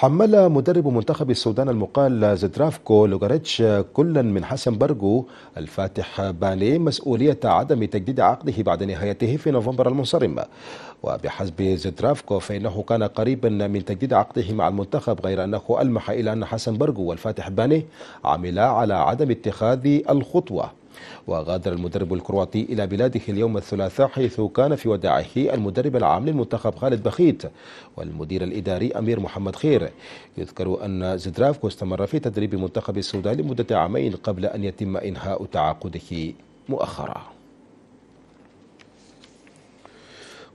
حمل مدرب منتخب السودان المقال زدرافكو لوغاريتش كلا من حسن برغو الفاتح بالي مسؤولية عدم تجديد عقده بعد نهايته في نوفمبر المنصرم وبحسب زدرافكو فإنه كان قريبا من تجديد عقده مع المنتخب غير أنه ألمح إلى أن حسن برغو والفاتح باني عملا على عدم اتخاذ الخطوة وغادر المدرب الكرواتي إلى بلاده اليوم الثلاثاء حيث كان في وداعه المدرب العام للمنتخب خالد بخيت والمدير الإداري أمير محمد خير يذكر أن زدرافكو استمر في تدريب منتخب السودان لمدة عامين قبل أن يتم إنهاء تعاقده مؤخرا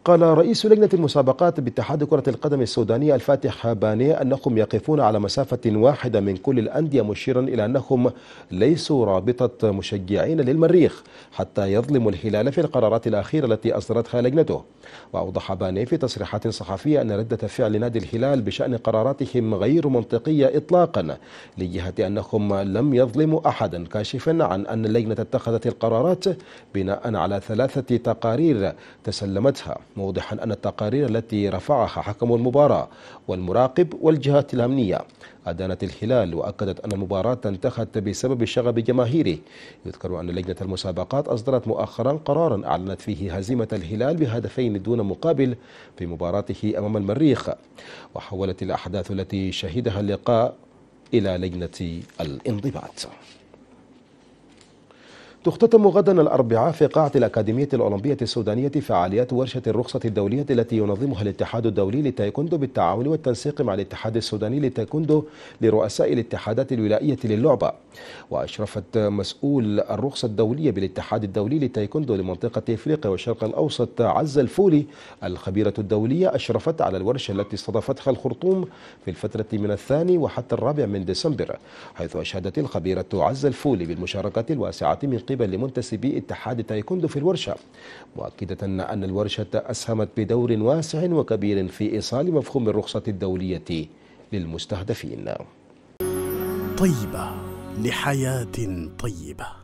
قال رئيس لجنة المسابقات باتحاد كرة القدم السودانية الفاتح باني أنهم يقفون على مسافة واحدة من كل الأندية مشيرا إلى أنهم ليسوا رابطة مشجعين للمريخ حتى يظلموا الهلال في القرارات الأخيرة التي أصدرتها لجنته وأوضح باني في تصريحات صحفية أن ردة فعل نادي الهلال بشأن قراراتهم غير منطقية إطلاقا لجهة أنهم لم يظلموا أحدا كاشفا عن أن اللجنة اتخذت القرارات بناء على ثلاثة تقارير تسلمتها موضحا أن التقارير التي رفعها حكم المباراة والمراقب والجهات الأمنية أدانت الهلال وأكدت أن المباراة انتهت بسبب شغب جماهيره يذكر أن لجنة المسابقات أصدرت مؤخرا قرارا أعلنت فيه هزيمة الهلال بهدفين دون مقابل في مباراته أمام المريخ وحولت الأحداث التي شهدها اللقاء إلى لجنة الانضباط تختتم غدا الأربعاء في قاعة الأكاديمية الأولمبية السودانية فعاليات ورشة الرخصة الدولية التي ينظمها الاتحاد الدولي للتايكوندو بالتعاون والتنسيق مع الاتحاد السوداني للتايكوندو لرؤساء الاتحادات الولائية للعبة وأشرفت مسؤول الرخصة الدولية بالاتحاد الدولي للتايكوندو لمنطقة إفريقيا والشرق الأوسط عز الفولي الخبيرة الدولية أشرفت على الورشة التي استضافتها الخرطوم في الفترة من الثاني وحتى الرابع من ديسمبر حيث أشهدت الخبيرة عز الفولي بالمشاركة الواسعة من قاطبة لمنتسبي اتحاد تايكوندو في الورشة مؤكدة أن الورشة أسهمت بدور واسع وكبير في إيصال مفهوم الرخصة الدولية للمستهدفين طيبة لحياة طيبة